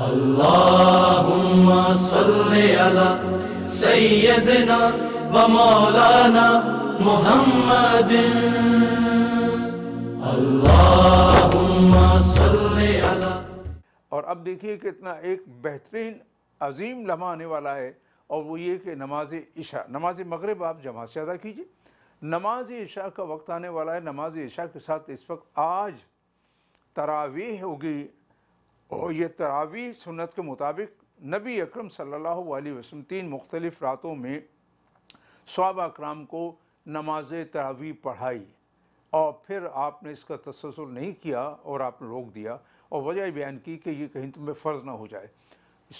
محمد اور اب دیکھیے کتنا ایک بہترین عظیم لمحہ آنے والا ہے اور وہ یہ کہ نماز عشاء نماز مغرب آپ جماعت سے ادا کیجیے نماز عشاء کا وقت آنے والا ہے نماز عشاء کے ساتھ اس وقت آج تراویح ہوگی اور یہ تراوی سنت کے مطابق نبی اکرم صلی اللہ علیہ وسلم تین مختلف راتوں میں صحابہ اکرام کو نماز تراوی پڑھائی اور پھر آپ نے اس کا تسلسل نہیں کیا اور آپ نے روک دیا اور وجہ بیان کی کہ یہ کہیں تمہیں فرض نہ ہو جائے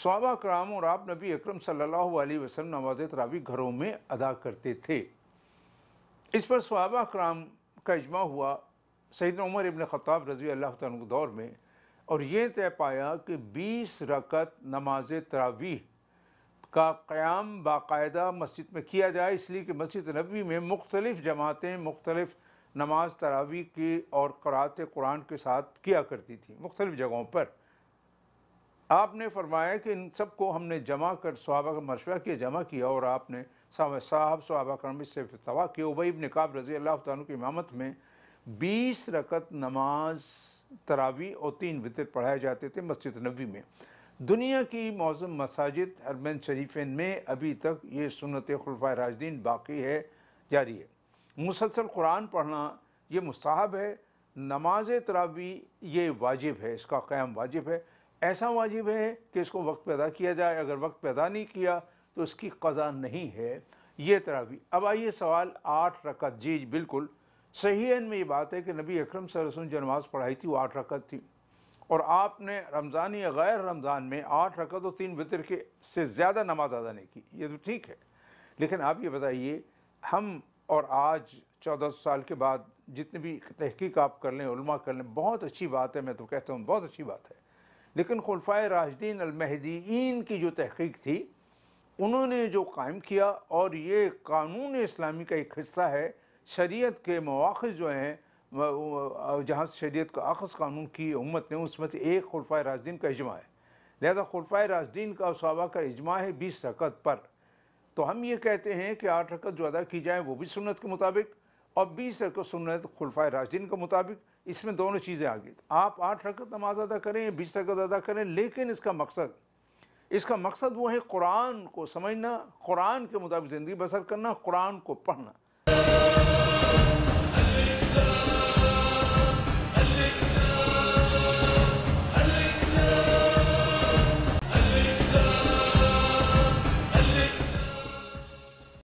صحابہ کرام اور آپ نبی اکرم صلی اللہ علیہ وسلم نماز تراوی گھروں میں ادا کرتے تھے اس پر صحابہ اکرام کا اجماع ہوا سعید عمر ابن خطاب رضی اللہ تعالیٰ دور میں اور یہ طے پایا کہ بیس رکت نماز تراویح کا قیام باقاعدہ مسجد میں کیا جائے اس لیے کہ مسجد نبوی میں مختلف جماعتیں مختلف نماز تراویح کی اور قرآت قرآن کے ساتھ کیا کرتی تھیں مختلف جگہوں پر آپ نے فرمایا کہ ان سب کو ہم نے جمع کر صحابہ کا مشورہ کیا جمع کیا اور آپ نے صاحب صاحب صحابہ رمض سے فتوا کیا وہ بب نقاب رضی اللہ تعالیٰ کی امامت میں بیس رکت نماز تراوی اور تین وطر پڑھائے جاتے تھے مسجد نبی میں دنیا کی معظم مساجد ارمین شریفین میں ابھی تک یہ سنت خلفۂ راجدین باقی ہے جاری ہے مسلسل قرآن پڑھنا یہ مستحب ہے نماز تراوی یہ واجب ہے اس کا قیام واجب ہے ایسا واجب ہے کہ اس کو وقت پیدا کیا جائے اگر وقت پیدا نہیں کیا تو اس کی قضا نہیں ہے یہ تراوی اب آئیے سوال آٹھ رکعت جیج بالکل صحیح میں یہ بات ہے کہ نبی اکرم صلی اللہ علیہ وسلم جو نماز پڑھائی تھی وہ آٹھ رکعت تھی اور آپ نے رمضان یا غیر رمضان میں آٹھ رکعت و تین وطر کے سے زیادہ نماز ادا نہیں کی یہ تو ٹھیک ہے لیکن آپ یہ بتائیے ہم اور آج چودہ سو سال کے بعد جتنی بھی تحقیق آپ کر لیں علماء کر لیں بہت اچھی بات ہے میں تو کہتا ہوں بہت اچھی بات ہے لیکن خلفائے راجدین المہدیین کی جو تحقیق تھی انہوں نے جو قائم کیا اور یہ قانون اسلامی کا ایک حصہ ہے شریعت کے مواخذ جو ہیں جہاں شریعت کا آخذ قانون کی امت نے اس میں سے ایک خلفۂ راجدین کا اجماع ہے لہذا خلفۂ راجدین کا صحابہ کا اجماع ہے بیس رکعت پر تو ہم یہ کہتے ہیں کہ آٹھ رکعت جو ادا کی جائیں وہ بھی سنت کے مطابق اور بیس رکت سنت خلفۂ راجدین کے مطابق اس میں دونوں چیزیں آ گئی آپ آٹھ رکعت نماز ادا کریں بیس رکت ادا کریں لیکن اس کا مقصد اس کا مقصد وہ ہے قرآن کو سمجھنا قرآن کے مطابق زندگی بسر کرنا قرآن کو پڑھنا